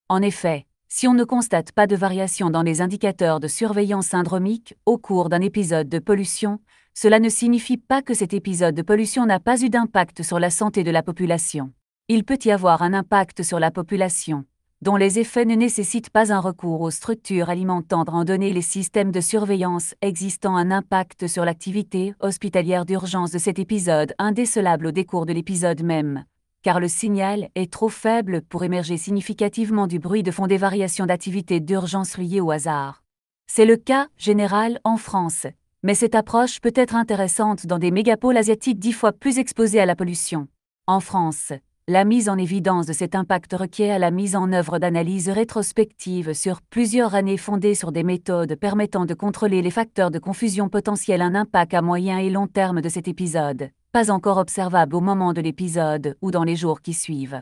En effet, si on ne constate pas de variation dans les indicateurs de surveillance syndromique au cours d'un épisode de pollution, cela ne signifie pas que cet épisode de pollution n'a pas eu d'impact sur la santé de la population. Il peut y avoir un impact sur la population, dont les effets ne nécessitent pas un recours aux structures alimentant en données les systèmes de surveillance existant un impact sur l'activité hospitalière d'urgence de cet épisode indécelable au décours de l'épisode même, car le signal est trop faible pour émerger significativement du bruit de fond des variations d'activité d'urgence liées au hasard. C'est le cas général en France, mais cette approche peut être intéressante dans des mégapoles asiatiques dix fois plus exposées à la pollution. En France, la mise en évidence de cet impact requiert la mise en œuvre d'analyses rétrospectives sur plusieurs années fondées sur des méthodes permettant de contrôler les facteurs de confusion potentiels, un impact à moyen et long terme de cet épisode pas encore observable au moment de l'épisode ou dans les jours qui suivent.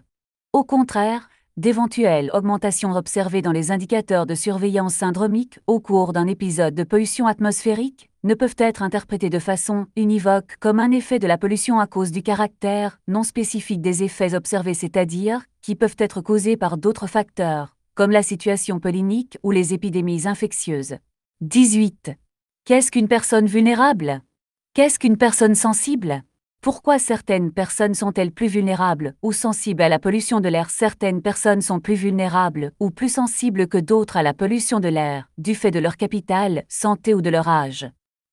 Au contraire, d'éventuelles augmentations observées dans les indicateurs de surveillance syndromique au cours d'un épisode de pollution atmosphérique ne peuvent être interprétées de façon univoque comme un effet de la pollution à cause du caractère non spécifique des effets observés, c'est-à-dire qui peuvent être causés par d'autres facteurs, comme la situation pollinique ou les épidémies infectieuses. 18. Qu'est-ce qu'une personne vulnérable Qu'est-ce qu'une personne sensible pourquoi certaines personnes sont-elles plus vulnérables ou sensibles à la pollution de l'air Certaines personnes sont plus vulnérables ou plus sensibles que d'autres à la pollution de l'air, du fait de leur capital, santé ou de leur âge.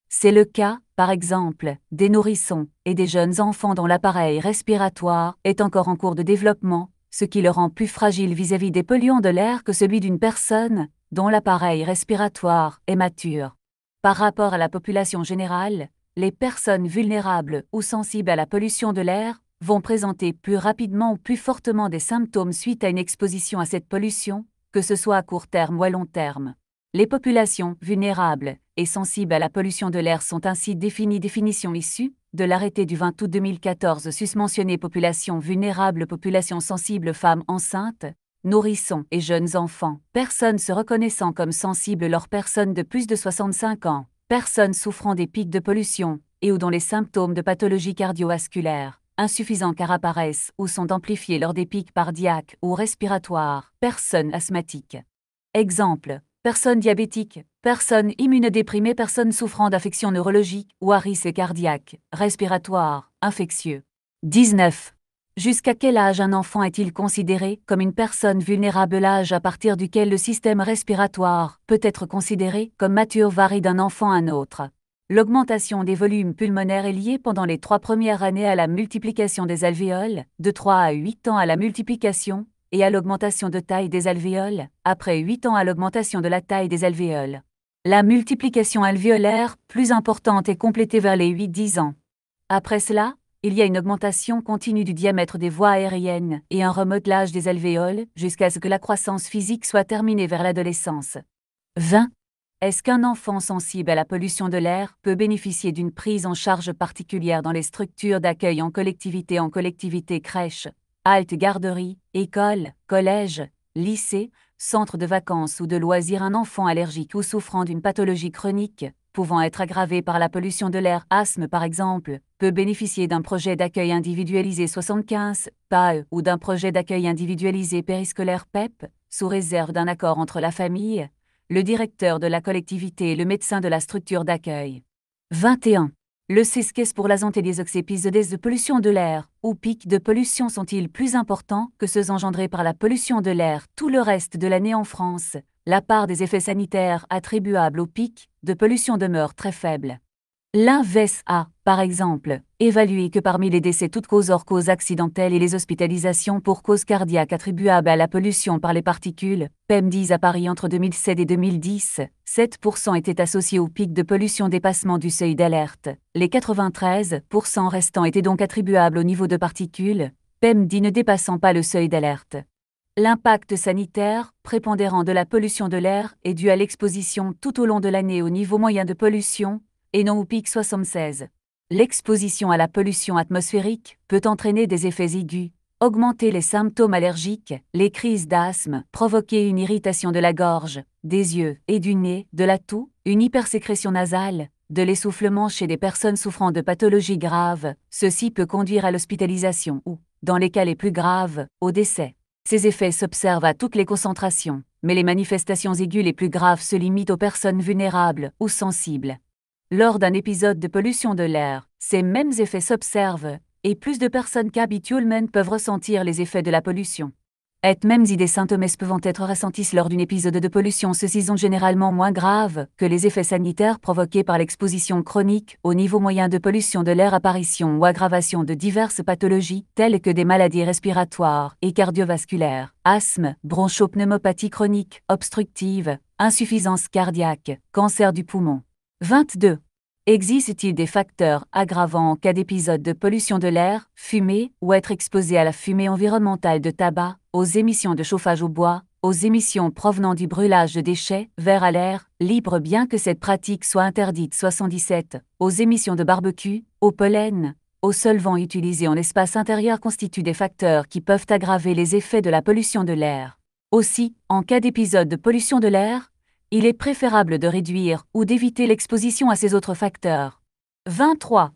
C'est le cas, par exemple, des nourrissons et des jeunes enfants dont l'appareil respiratoire est encore en cours de développement, ce qui le rend plus fragile vis-à-vis -vis des polluants de l'air que celui d'une personne dont l'appareil respiratoire est mature. Par rapport à la population générale, les personnes vulnérables ou sensibles à la pollution de l'air vont présenter plus rapidement ou plus fortement des symptômes suite à une exposition à cette pollution, que ce soit à court terme ou à long terme. Les populations vulnérables et sensibles à la pollution de l'air sont ainsi définies définition issue de l'arrêté du 20 août 2014 susmentionné population vulnérable population sensible femmes enceintes, nourrissons et jeunes enfants, personnes se reconnaissant comme sensibles leurs personnes de plus de 65 ans personnes souffrant des pics de pollution, et ou dont les symptômes de pathologie cardiovasculaire, insuffisants car apparaissent ou sont amplifiés lors des pics cardiaques ou respiratoires, personnes asthmatiques. Exemple, personnes diabétiques, personnes immunodéprimées, personnes souffrant d'affections neurologiques ou à cardiaques, respiratoires, infectieux. 19. Jusqu'à quel âge un enfant est-il considéré comme une personne vulnérable L'âge à partir duquel le système respiratoire peut être considéré comme mature varie d'un enfant à un autre. L'augmentation des volumes pulmonaires est liée pendant les trois premières années à la multiplication des alvéoles, de 3 à 8 ans à la multiplication, et à l'augmentation de taille des alvéoles, après 8 ans à l'augmentation de la taille des alvéoles. La multiplication alvéolaire plus importante est complétée vers les 8-10 ans. Après cela, il y a une augmentation continue du diamètre des voies aériennes et un remodelage des alvéoles jusqu'à ce que la croissance physique soit terminée vers l'adolescence. 20. Est-ce qu'un enfant sensible à la pollution de l'air peut bénéficier d'une prise en charge particulière dans les structures d'accueil en collectivité en collectivité crèche, halte garderie, école, collège, lycée, centre de vacances ou de loisirs un enfant allergique ou souffrant d'une pathologie chronique pouvant être aggravé par la pollution de l'air, asthme par exemple, peut bénéficier d'un projet d'accueil individualisé 75, PAE, ou d'un projet d'accueil individualisé périscolaire PEP, e sous réserve d'un accord entre la famille, le directeur de la collectivité et le médecin de la structure d'accueil. 21. Le CESCES pour la santé des oxépisodes de pollution de l'air ou pics de pollution sont-ils plus importants que ceux engendrés par la pollution de l'air tout le reste de l'année en France la part des effets sanitaires attribuables au pic de pollution demeure très faible. L'INVES a, par exemple, évalué que parmi les décès toutes causes hors cause accidentelle et les hospitalisations pour cause cardiaque attribuables à la pollution par les particules, PEM10 à Paris entre 2007 et 2010, 7% étaient associés au pic de pollution dépassement du seuil d'alerte. Les 93% restants étaient donc attribuables au niveau de particules, PEM10 ne dépassant pas le seuil d'alerte. L'impact sanitaire prépondérant de la pollution de l'air est dû à l'exposition tout au long de l'année au niveau moyen de pollution, et non au pic 76. L'exposition à la pollution atmosphérique peut entraîner des effets aigus, augmenter les symptômes allergiques, les crises d'asthme, provoquer une irritation de la gorge, des yeux et du nez, de la toux, une hypersécrétion nasale, de l'essoufflement chez des personnes souffrant de pathologies graves, ceci peut conduire à l'hospitalisation ou, dans les cas les plus graves, au décès. Ces effets s'observent à toutes les concentrations, mais les manifestations aiguës les plus graves se limitent aux personnes vulnérables ou sensibles. Lors d'un épisode de pollution de l'air, ces mêmes effets s'observent, et plus de personnes qu'habituellement peuvent ressentir les effets de la pollution. Et mêmes idées symptômes peuvent être ressentis lors d'un épisode de pollution. Ceux-ci sont généralement moins graves que les effets sanitaires provoqués par l'exposition chronique au niveau moyen de pollution de l'air, apparition ou aggravation de diverses pathologies, telles que des maladies respiratoires et cardiovasculaires, asthme, bronchopneumopathie chronique, obstructive, insuffisance cardiaque, cancer du poumon. 22. Existe-t-il des facteurs aggravants en cas d'épisode de pollution de l'air, fumée ou être exposé à la fumée environnementale de tabac, aux émissions de chauffage au bois, aux émissions provenant du brûlage de déchets, verre à l'air, libre bien que cette pratique soit interdite 77, aux émissions de barbecue, au pollen, aux solvants utilisés en espace intérieur constituent des facteurs qui peuvent aggraver les effets de la pollution de l'air. Aussi, en cas d'épisode de pollution de l'air, il est préférable de réduire ou d'éviter l'exposition à ces autres facteurs. 23.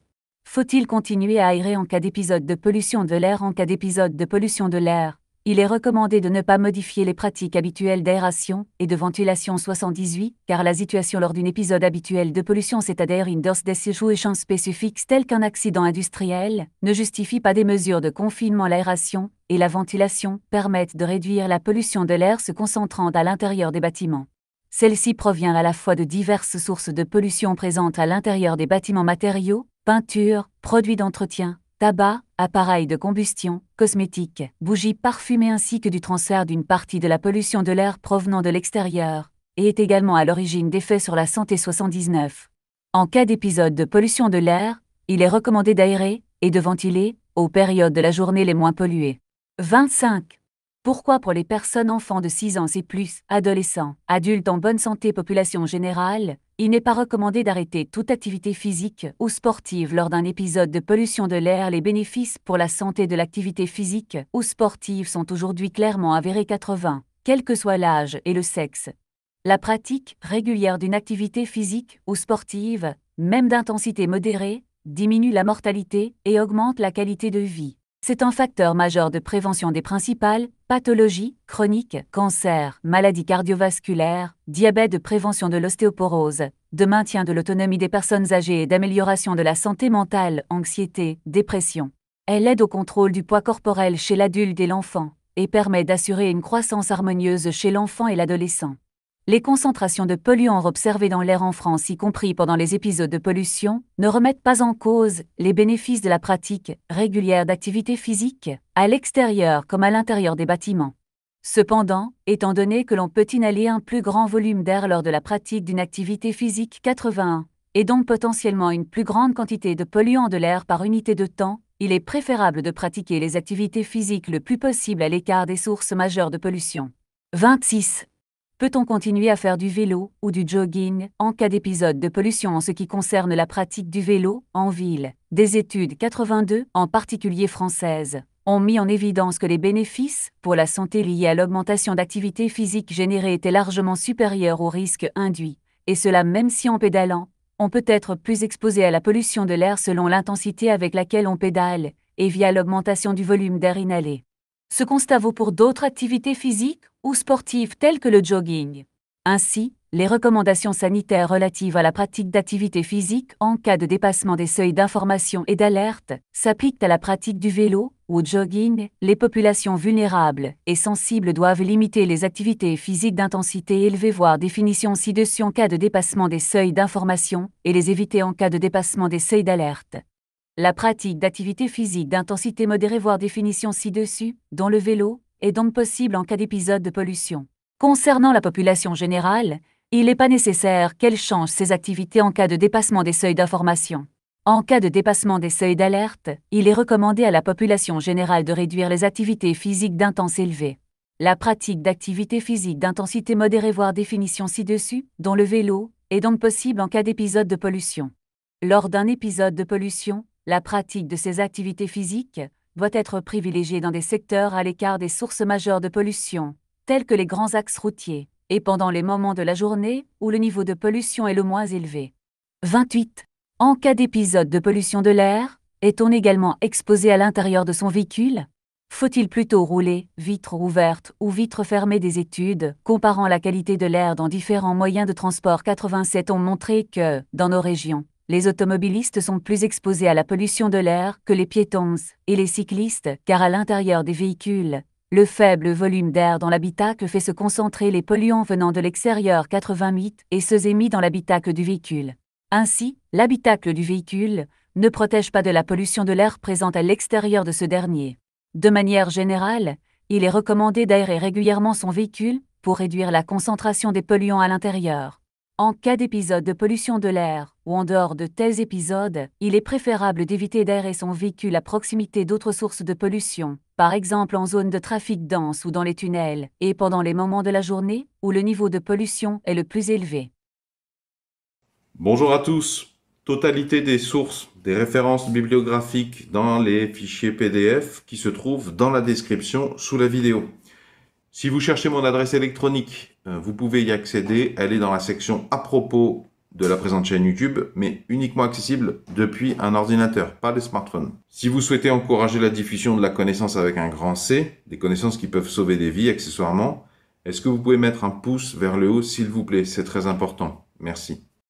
Faut-il continuer à aérer en cas d'épisode de pollution de l'air En cas d'épisode de pollution de l'air, il est recommandé de ne pas modifier les pratiques habituelles d'aération et de ventilation 78, car la situation lors d'un épisode habituel de pollution, c'est-à-dire une dose des situations spécifiques telles qu'un accident industriel, ne justifie pas des mesures de confinement. L'aération et la ventilation permettent de réduire la pollution de l'air se concentrant à l'intérieur des bâtiments. Celle-ci provient à la fois de diverses sources de pollution présentes à l'intérieur des bâtiments matériaux, peintures, produits d'entretien, tabac, appareils de combustion, cosmétiques, bougies parfumées ainsi que du transfert d'une partie de la pollution de l'air provenant de l'extérieur, et est également à l'origine d'effets sur la santé 79. En cas d'épisode de pollution de l'air, il est recommandé d'aérer et de ventiler aux périodes de la journée les moins polluées. 25. Pourquoi pour les personnes enfants de 6 ans et plus, adolescents, adultes en bonne santé, population générale, il n'est pas recommandé d'arrêter toute activité physique ou sportive lors d'un épisode de pollution de l'air. Les bénéfices pour la santé de l'activité physique ou sportive sont aujourd'hui clairement avérés 80, quel que soit l'âge et le sexe. La pratique régulière d'une activité physique ou sportive, même d'intensité modérée, diminue la mortalité et augmente la qualité de vie. C'est un facteur majeur de prévention des principales pathologies chroniques, cancers, maladies cardiovasculaires, diabète, de prévention de l'ostéoporose, de maintien de l'autonomie des personnes âgées et d'amélioration de la santé mentale, anxiété, dépression. Elle aide au contrôle du poids corporel chez l'adulte et l'enfant, et permet d'assurer une croissance harmonieuse chez l'enfant et l'adolescent les concentrations de polluants observées dans l'air en France, y compris pendant les épisodes de pollution, ne remettent pas en cause les bénéfices de la pratique régulière d'activité physique, à l'extérieur comme à l'intérieur des bâtiments. Cependant, étant donné que l'on peut inhaler un plus grand volume d'air lors de la pratique d'une activité physique 81, et donc potentiellement une plus grande quantité de polluants de l'air par unité de temps, il est préférable de pratiquer les activités physiques le plus possible à l'écart des sources majeures de pollution. 26. Peut-on continuer à faire du vélo ou du jogging en cas d'épisode de pollution en ce qui concerne la pratique du vélo en ville Des études 82, en particulier françaises, ont mis en évidence que les bénéfices pour la santé liés à l'augmentation d'activité physique générée étaient largement supérieurs aux risques induits, et cela même si en pédalant, on peut être plus exposé à la pollution de l'air selon l'intensité avec laquelle on pédale, et via l'augmentation du volume d'air inhalé. Ce constat vaut pour d'autres activités physiques ou sportives telles que le jogging. Ainsi, les recommandations sanitaires relatives à la pratique d'activité physique en cas de dépassement des seuils d'information et d'alerte s'appliquent à la pratique du vélo ou jogging. Les populations vulnérables et sensibles doivent limiter les activités physiques d'intensité élevée, voire définition ci-dessus en cas de dépassement des seuils d'information, et les éviter en cas de dépassement des seuils d'alerte. La pratique d'activités physiques d'intensité modérée, voire définition ci-dessus, dont le vélo, est donc possible en cas d'épisode de pollution. Concernant la population générale, il n'est pas nécessaire qu'elle change ses activités en cas de dépassement des seuils d'information. En cas de dépassement des seuils d'alerte, il est recommandé à la population générale de réduire les activités physiques d'intense élevée. La pratique d'activités physiques d'intensité modérée voire définition ci-dessus, dont le vélo, est donc possible en cas d'épisode de pollution. Lors d'un épisode de pollution, la pratique de ces activités physiques, doit être privilégié dans des secteurs à l'écart des sources majeures de pollution, tels que les grands axes routiers, et pendant les moments de la journée où le niveau de pollution est le moins élevé. 28. En cas d'épisode de pollution de l'air, est-on également exposé à l'intérieur de son véhicule Faut-il plutôt rouler, vitres ouvertes ou vitres fermées Des études comparant la qualité de l'air dans différents moyens de transport 87 ont montré que, dans nos régions, les automobilistes sont plus exposés à la pollution de l'air que les piétons et les cyclistes, car à l'intérieur des véhicules, le faible volume d'air dans l'habitacle fait se concentrer les polluants venant de l'extérieur 88 et ceux émis dans l'habitacle du véhicule. Ainsi, l'habitacle du véhicule ne protège pas de la pollution de l'air présente à l'extérieur de ce dernier. De manière générale, il est recommandé d'aérer régulièrement son véhicule pour réduire la concentration des polluants à l'intérieur. En cas d'épisode de pollution de l'air, ou en dehors de tels épisodes, il est préférable d'éviter d'aérer son véhicule à proximité d'autres sources de pollution, par exemple en zone de trafic dense ou dans les tunnels, et pendant les moments de la journée où le niveau de pollution est le plus élevé. Bonjour à tous. Totalité des sources, des références bibliographiques dans les fichiers PDF qui se trouvent dans la description sous la vidéo. Si vous cherchez mon adresse électronique, euh, vous pouvez y accéder. Elle est dans la section à propos de la présente chaîne YouTube, mais uniquement accessible depuis un ordinateur, pas des smartphones. Si vous souhaitez encourager la diffusion de la connaissance avec un grand C, des connaissances qui peuvent sauver des vies accessoirement, est-ce que vous pouvez mettre un pouce vers le haut, s'il vous plaît C'est très important. Merci.